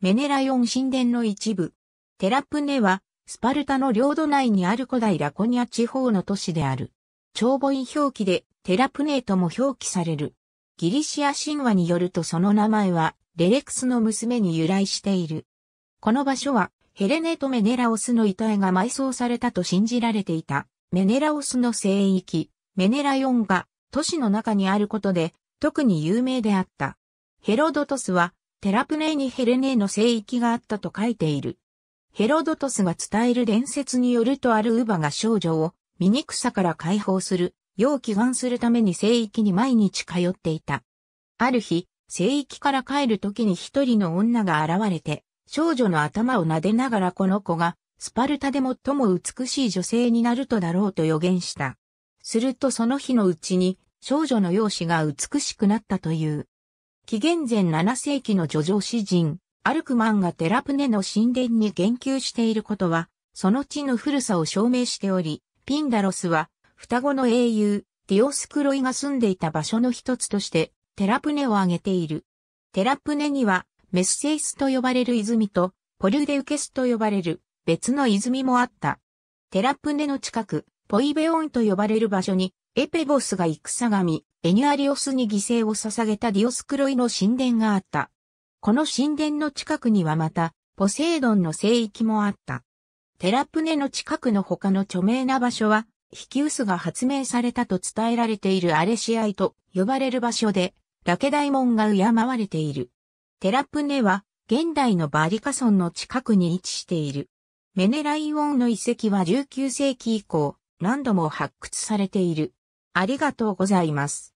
メネライオン神殿の一部。テラプネは、スパルタの領土内にある古代ラコニア地方の都市である。長母音表記で、テラプネとも表記される。ギリシア神話によるとその名前は、レレクスの娘に由来している。この場所は、ヘレネとメネラオスの遺体が埋葬されたと信じられていた、メネラオスの聖域、メネライオンが、都市の中にあることで、特に有名であった。ヘロドトスは、テラプネーにヘルネーの聖域があったと書いている。ヘロドトスが伝える伝説によるとあるウバが少女を醜さから解放する、よう祈願するために聖域に毎日通っていた。ある日、聖域から帰る時に一人の女が現れて、少女の頭を撫でながらこの子が、スパルタで最も美しい女性になるとだろうと予言した。するとその日のうちに、少女の容姿が美しくなったという。紀元前7世紀の叙情詩人、アルクマンがテラプネの神殿に言及していることは、その地の古さを証明しており、ピンダロスは、双子の英雄、ディオスクロイが住んでいた場所の一つとして、テラプネを挙げている。テラプネには、メスセイスと呼ばれる泉と、ポリュデウケスと呼ばれる別の泉もあった。テラプネの近く、ポイベオンと呼ばれる場所にエペボスが戦神、エニュアリオスに犠牲を捧げたディオスクロイの神殿があった。この神殿の近くにはまた、ポセイドンの聖域もあった。テラプネの近くの他の著名な場所は、ヒキウスが発明されたと伝えられているアレシアイと呼ばれる場所で、ラケダイモンが敬われている。テラプネは、現代のバリカソンの近くに位置している。メネライオンの遺跡は19世紀以降、何度も発掘されている。ありがとうございます。